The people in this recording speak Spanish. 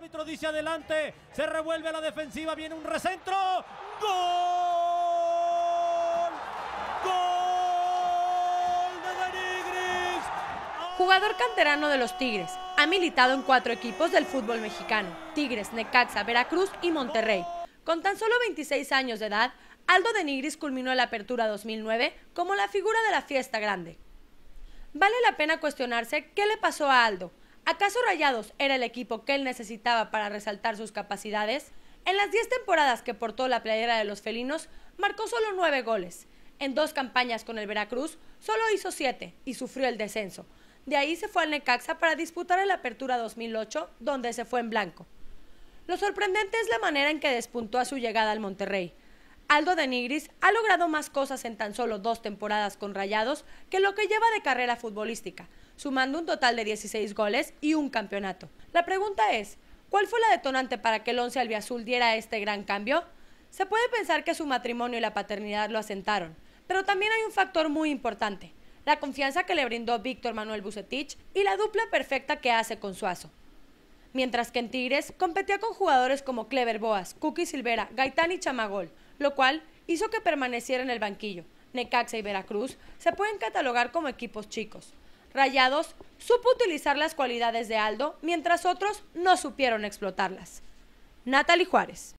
árbitro dice adelante. Se revuelve a la defensiva. Viene un recentro. ¡Gol! ¡Gol de Nigris! Jugador canterano de los Tigres. Ha militado en cuatro equipos del fútbol mexicano. Tigres, Necaxa, Veracruz y Monterrey. Con tan solo 26 años de edad, Aldo de Nigris culminó la apertura 2009 como la figura de la fiesta grande. Vale la pena cuestionarse qué le pasó a Aldo, ¿Acaso Rayados era el equipo que él necesitaba para resaltar sus capacidades? En las 10 temporadas que portó la playera de los felinos, marcó solo 9 goles. En dos campañas con el Veracruz, solo hizo 7 y sufrió el descenso. De ahí se fue al Necaxa para disputar el Apertura 2008, donde se fue en blanco. Lo sorprendente es la manera en que despuntó a su llegada al Monterrey. Aldo de Nigris ha logrado más cosas en tan solo dos temporadas con Rayados que lo que lleva de carrera futbolística – sumando un total de 16 goles y un campeonato. La pregunta es, ¿cuál fue la detonante para que el once albiazul diera este gran cambio? Se puede pensar que su matrimonio y la paternidad lo asentaron, pero también hay un factor muy importante, la confianza que le brindó Víctor Manuel Bucetich y la dupla perfecta que hace con Suazo. Mientras que en Tigres competía con jugadores como Clever Boas, Cookie Silvera, Gaitán y Chamagol, lo cual hizo que permaneciera en el banquillo. Necaxa y Veracruz se pueden catalogar como equipos chicos, Rayados supo utilizar las cualidades de Aldo, mientras otros no supieron explotarlas. Natalie Juárez.